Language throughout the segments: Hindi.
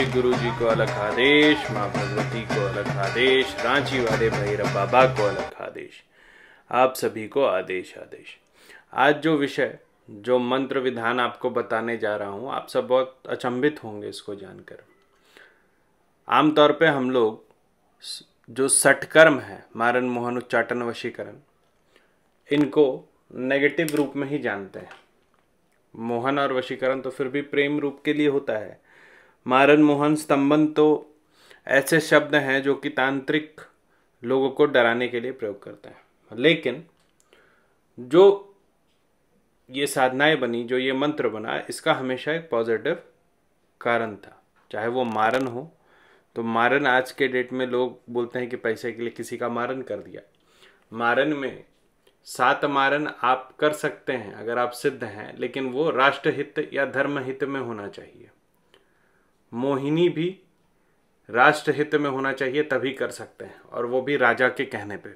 पूज्य गुरु जी को अलग आदेश माँ भगवती को अलग आदेश रांची वाले भैरव बाबा को अलग आदेश आप सभी को आदेश आदेश आज जो विषय जो मंत्र विधान आपको बताने जा रहा हूँ आप सब बहुत अचंभित होंगे इसको जानकर आमतौर पे हम लोग जो सटकर्म है मारन मोहन उच्चाटन वशीकरण इनको नेगेटिव रूप में ही जानते हैं मोहन और वशीकरण तो फिर भी प्रेम रूप के लिए होता है मारन मोहन स्तंभन तो ऐसे शब्द हैं जो कि तांत्रिक लोगों को डराने के लिए प्रयोग करते हैं लेकिन जो ये साधनाएं बनी जो ये मंत्र बना इसका हमेशा एक पॉजिटिव कारण था चाहे वो मारन हो तो मारन आज के डेट में लोग बोलते हैं कि पैसे के लिए किसी का मारन कर दिया मारन में सात मारन आप कर सकते हैं अगर आप सिद्ध हैं लेकिन वो राष्ट्रहित या धर्महित में होना चाहिए मोहिनी भी राष्ट्रहित में होना चाहिए तभी कर सकते हैं और वो भी राजा के कहने पे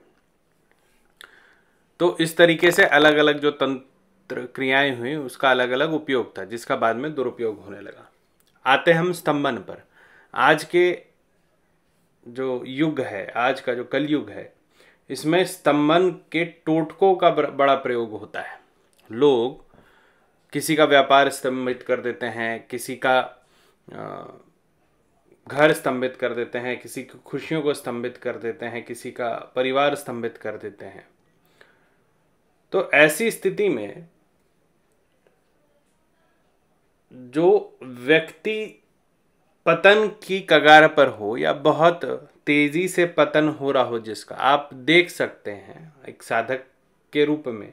तो इस तरीके से अलग अलग जो तंत्र क्रियाएं हुई उसका अलग अलग उपयोग था जिसका बाद में दुरुपयोग होने लगा आते हम स्तंभन पर आज के जो युग है आज का जो कलयुग है इसमें स्तंभन के टोटकों का बड़ा प्रयोग होता है लोग किसी का व्यापार स्तंभित कर देते हैं किसी का घर स्तंभित कर देते हैं किसी की खुशियों को स्तंभित कर देते हैं किसी का परिवार स्तंभित कर देते हैं तो ऐसी स्थिति में जो व्यक्ति पतन की कगार पर हो या बहुत तेजी से पतन हो रहा हो जिसका आप देख सकते हैं एक साधक के रूप में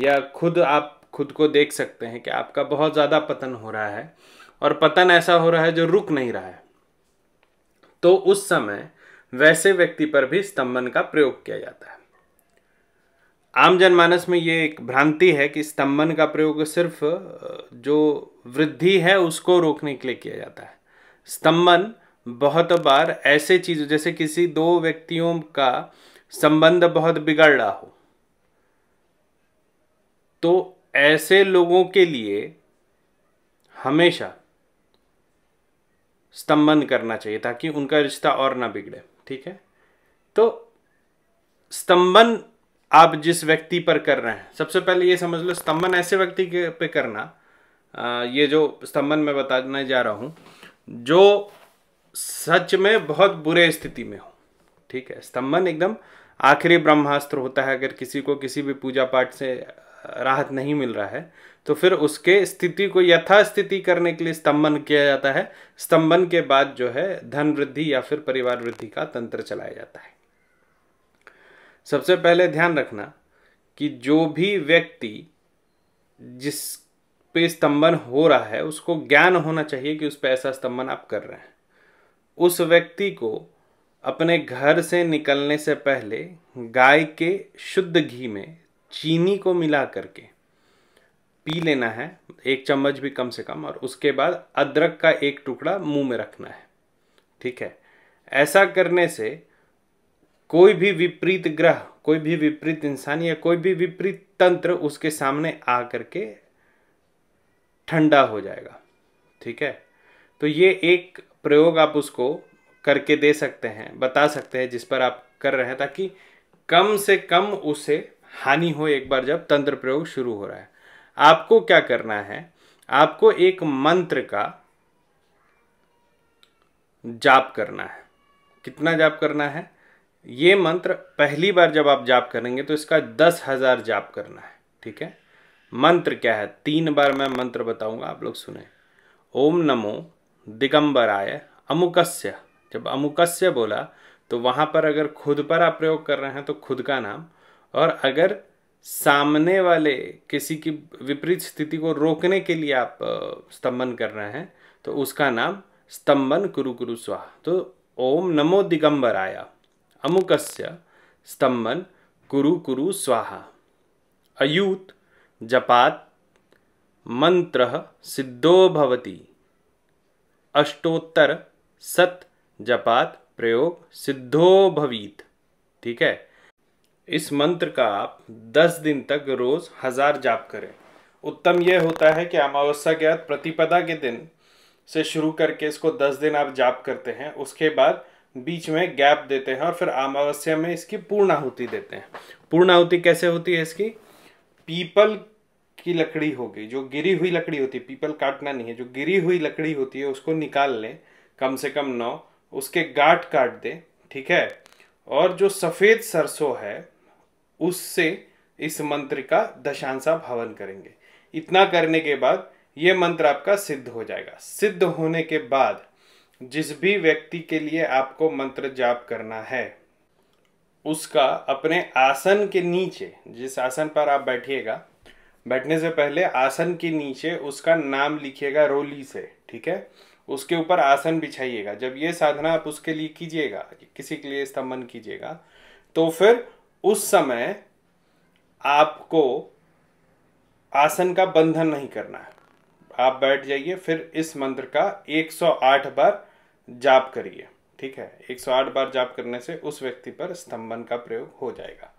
या खुद आप खुद को देख सकते हैं कि आपका बहुत ज़्यादा पतन हो रहा है और पतन ऐसा हो रहा है जो रुक नहीं रहा है तो उस समय वैसे व्यक्ति पर भी स्तंभन का प्रयोग किया जाता है आम जनमानस में ये एक भ्रांति है कि स्तंभन का प्रयोग सिर्फ जो वृद्धि है उसको रोकने के लिए किया जाता है स्तंभन बहुत बार ऐसे चीज जैसे किसी दो व्यक्तियों का संबंध बहुत बिगड़ रहा हो तो ऐसे लोगों के लिए हमेशा स्तंभन करना चाहिए ताकि उनका रिश्ता और ना बिगड़े ठीक है तो स्तंभन आप जिस व्यक्ति पर कर रहे हैं सबसे पहले ये समझ लो स्तंभन ऐसे व्यक्ति के पे करना आ, ये जो स्तंभन मैं बताने जा रहा हूँ जो सच में बहुत बुरे स्थिति में हो ठीक है स्तंभन एकदम आखिरी ब्रह्मास्त्र होता है अगर किसी को किसी भी पूजा पाठ से राहत नहीं मिल रहा है तो फिर उसके स्थिति को यथास्थिति करने के लिए स्तंभन किया जाता है स्तंभन के बाद जो है धन वृद्धि या फिर परिवार वृद्धि का तंत्र चलाया जाता है सबसे पहले ध्यान रखना कि जो भी व्यक्ति जिस पे स्तंभन हो रहा है उसको ज्ञान होना चाहिए कि उस पर ऐसा स्तंभन आप कर रहे हैं उस व्यक्ति को अपने घर से निकलने से पहले गाय के शुद्ध घी में चीनी को मिला करके पी लेना है एक चम्मच भी कम से कम और उसके बाद अदरक का एक टुकड़ा मुंह में रखना है ठीक है ऐसा करने से कोई भी विपरीत ग्रह कोई भी विपरीत इंसान या कोई भी विपरीत तंत्र उसके सामने आ करके ठंडा हो जाएगा ठीक है तो ये एक प्रयोग आप उसको करके दे सकते हैं बता सकते हैं जिस पर आप कर रहे हैं ताकि कम से कम उसे हानि हो एक बार जब तंत्र प्रयोग शुरू हो रहा है आपको क्या करना है आपको एक मंत्र का जाप करना है कितना जाप करना है ये मंत्र पहली बार जब आप जाप करेंगे तो इसका दस हजार जाप करना है ठीक है मंत्र क्या है तीन बार मैं मंत्र बताऊंगा आप लोग सुने ओम नमो दिगंबराय अमुकस्य जब अमुकस्य बोला तो वहां पर अगर खुद पर आप प्रयोग कर रहे हैं तो खुद का नाम और अगर सामने वाले किसी की विपरीत स्थिति को रोकने के लिए आप स्तंभन कर रहे हैं तो उसका नाम स्तंभन कुरु कुरु स्वाहा तो ओम नमो आया अमुकस्य स्तंभन कुरु कुरु स्वाहा अयूत जपात मंत्र सिद्धो भवती अष्टोत्तर सत जपात प्रयोग सिद्धो भवीत ठीक है इस मंत्र का आप दस दिन तक रोज हजार जाप करें उत्तम यह होता है कि अमावस्या के बाद प्रतिपदा के दिन से शुरू करके इसको दस दिन आप जाप करते हैं उसके बाद बीच में गैप देते हैं और फिर अमावस्या में इसकी पूर्णाहुति देते हैं पूर्णाहुति कैसे होती है इसकी पीपल की लकड़ी होगी जो गिरी हुई लकड़ी होती है पीपल काटना नहीं है जो गिरी हुई लकड़ी होती है उसको निकाल लें कम से कम नौ उसके गाठ काट दें ठीक है और जो सफ़ेद सरसों है उससे इस मंत्र का दशांशा भवन करेंगे इतना करने के बाद ये मंत्र आपका सिद्ध हो जाएगा सिद्ध होने के बाद जिस भी व्यक्ति के लिए आपको मंत्र जाप करना है उसका अपने आसन के नीचे जिस आसन पर आप बैठिएगा बैठने से पहले आसन के नीचे उसका नाम लिखिएगा रोली से ठीक है उसके ऊपर आसन बिछाइएगा जब ये साधना आप उसके लिए कीजिएगा किसी के लिए स्तंभन कीजिएगा तो फिर उस समय आपको आसन का बंधन नहीं करना है आप बैठ जाइए फिर इस मंत्र का 108 बार जाप करिए ठीक है 108 बार जाप करने से उस व्यक्ति पर स्तंभन का प्रयोग हो जाएगा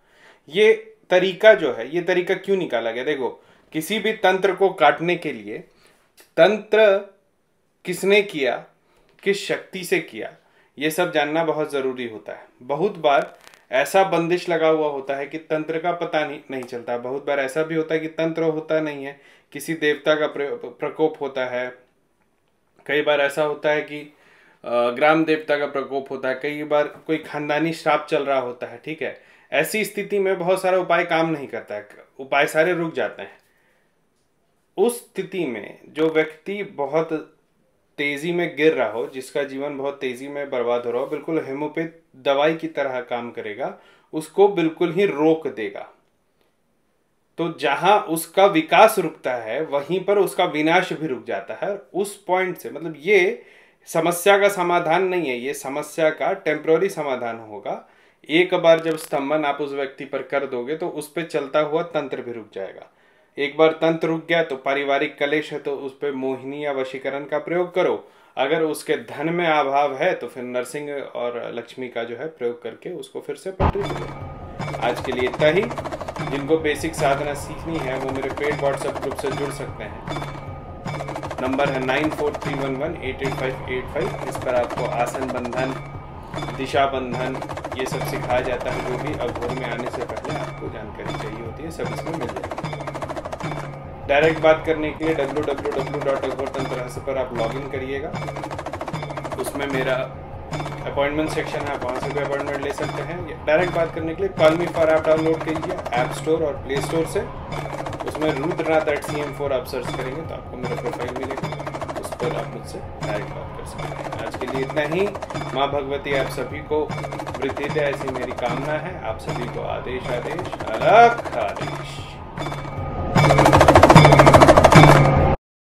ये तरीका जो है ये तरीका क्यों निकाला गया देखो किसी भी तंत्र को काटने के लिए तंत्र किसने किया किस शक्ति से किया ये सब जानना बहुत ज़रूरी होता है बहुत बार ऐसा बंदिश लगा हुआ होता है कि तंत्र का पता नहीं नहीं चलता बहुत बार ऐसा भी होता है कि तंत्र होता नहीं है किसी देवता का प्रकोप होता है कई बार ऐसा होता है कि ग्राम देवता का प्रकोप होता है कई बार कोई खानदानी श्राप चल रहा होता है ठीक है ऐसी स्थिति में बहुत सारा उपाय काम नहीं करता है उपाय सारे रुक जाते हैं उस स्थिति में जो व्यक्ति बहुत तेजी में गिर रहा हो जिसका जीवन बहुत तेजी में बर्बाद हो रहा हो बिल्कुल हेमोपैथ दवाई की तरह काम करेगा उसको बिल्कुल ही रोक देगा तो जहां उसका विकास रुकता है वहीं पर उसका विनाश भी रुक जाता है उस पॉइंट से मतलब ये समस्या का समाधान नहीं है ये समस्या का टेम्प्रोरी समाधान होगा एक बार जब स्तंभन आप उस व्यक्ति पर कर दोगे तो उस पर चलता हुआ तंत्र भी रुक जाएगा एक बार तंत्र रुक गया तो पारिवारिक कलेश है तो उस पर मोहिनी या वशीकरण का प्रयोग करो अगर उसके धन में अभाव है तो फिर नरसिंह और लक्ष्मी का जो है प्रयोग करके उसको फिर से पटरी पर आज के लिए इतना ही जिनको बेसिक साधना सीखनी है वो मेरे पेड व्हाट्सएप ग्रुप से जुड़ सकते हैं नंबर है nine four three one one eight eight five eight five इस पर आपको आसन बंधन दिशा बंधन ये सब सिखाया जाता है जो भी अब घर में आने से पहले आपको जानकारी चाहिए होती है सब इसमें मिल जाएगी डायरेक्ट बात करने के लिए डब्ल्यू डब्ल्यू डब्ल्यू डॉट अकबर तंत्र पर आप लॉगिन करिएगा उसमें मेरा अपॉइंटमेंट सेक्शन है आप वहाँ से भी अपॉइंटमेंट ले सकते हैं डायरेक्ट बात करने के लिए call me for app download कीजिए ऐप स्टोर और प्ले स्टोर से उसमें Rudranath at C M four आप सर्च करेंगे तो आपको मेरा प्रोफाइल मिलेगा उस पर आप मुझसे डायरेक्ट बात कर सकते हैं आज के लिए इतना ही माँ भगवती आप सभी को वृद्धि दे ऐसी मेरी कामना है आप सभी को आदेश आदेश अलग आदेश